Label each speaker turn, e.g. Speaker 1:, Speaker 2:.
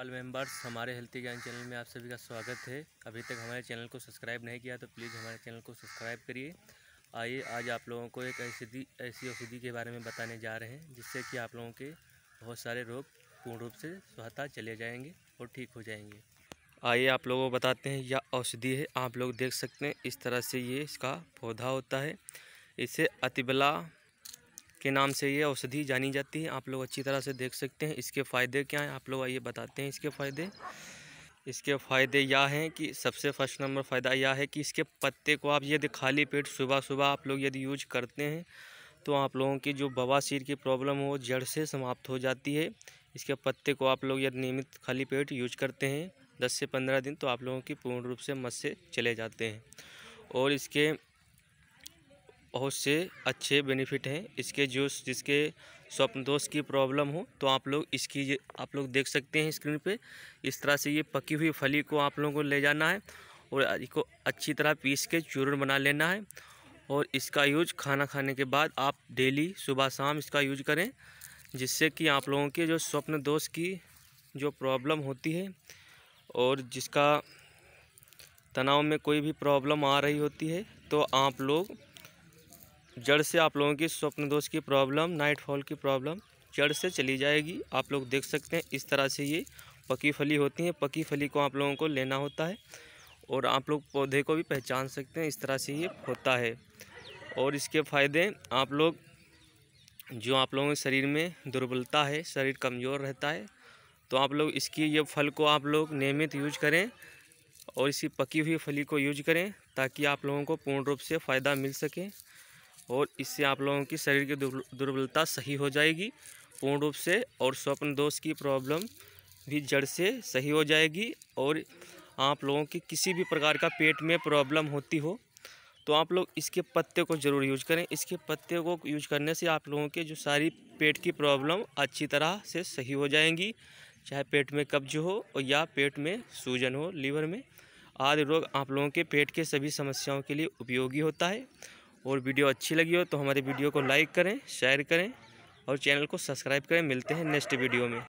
Speaker 1: all members हमारे healthy Gyan channel में आप सभी का स्वागत है अभी तक हमारे चैनल को सब्सक्राइब नहीं किया तो प्लीज़ हमारे चैनल को सब्सक्राइब करिए आइए आज आप लोगों को एक ऐसी ऐसी औषधि के बारे में बताने जा रहे हैं जिससे कि आप लोगों के बहुत सारे रोग पूर्ण रूप से स्वतः चले जाएंगे और ठीक हो जाएंगे आइए आप लोगों को बताते हैं यह औषधि है आप लोग देख सकते हैं इस तरह से ये इसका पौधा होता है इसे अतिबला के नाम से ये औषधि जानी जाती है आप लोग अच्छी तरह से देख सकते हैं इसके फ़ायदे क्या हैं आप लोग आइए बताते हैं इसके फ़ायदे इसके फ़ायदे यह हैं कि सबसे फर्स्ट नंबर फ़ायदा यह है कि इसके पत्ते को आप यदि खाली पेट सुबह सुबह आप लोग यदि यूज करते हैं तो आप लोगों की जो बवासीर की प्रॉब्लम हो जड़ से समाप्त हो जाती है इसके पत्ते को आप लोग यदि नियमित खाली पेट यूज करते हैं दस से पंद्रह दिन तो आप लोगों की पूर्ण रूप से मत से चले जाते हैं और इसके बहुत से अच्छे बेनिफिट हैं इसके जो जिसके स्वप्न दोष की प्रॉब्लम हो तो आप लोग इसकी आप लोग देख सकते हैं स्क्रीन पे इस तरह से ये पकी हुई फली को आप लोगों को ले जाना है और इसको अच्छी तरह पीस के चूर्ण बना लेना है और इसका यूज खाना खाने के बाद आप डेली सुबह शाम इसका यूज करें जिससे कि आप लोगों के जो स्वप्न दोष की जो प्रॉब्लम होती है और जिसका तनाव में कोई भी प्रॉब्लम आ रही होती है तो आप लोग जड़ से आप लोगों की स्वप्न दोष की प्रॉब्लम नाइटफॉल की प्रॉब्लम जड़ से चली जाएगी आप लोग देख सकते हैं इस तरह से ये पकी फली होती हैं पकी फली को आप लोगों को लेना होता है और आप लोग पौधे को भी पहचान सकते हैं इस तरह से ये होता है और इसके फ़ायदे आप लोग जो आप लोगों के शरीर में दुर्बलता है शरीर कमज़ोर रहता है तो आप लोग इसकी ये फल को आप लोग नियमित यूज करें और इसी पकी हुई फली को यूज करें ताकि आप लोगों को पूर्ण रूप से फ़ायदा मिल सके और इससे आप लोगों की शरीर की दुर्बलता सही हो जाएगी पूर्ण रूप से और स्वप्न दोष की प्रॉब्लम भी जड़ से सही हो जाएगी और आप लोगों की किसी भी प्रकार का पेट में प्रॉब्लम होती हो तो आप लोग इसके पत्ते को ज़रूर यूज करें इसके पत्ते को यूज करने से आप लोगों के जो सारी पेट की प्रॉब्लम अच्छी तरह से सही हो जाएंगी चाहे पेट में कब्ज हो या पेट में सूजन हो लीवर में आदि रोग आप लोगों के पेट के सभी समस्याओं के लिए उपयोगी होता है और वीडियो अच्छी लगी हो तो हमारे वीडियो को लाइक करें शेयर करें और चैनल को सब्सक्राइब करें मिलते हैं नेक्स्ट वीडियो में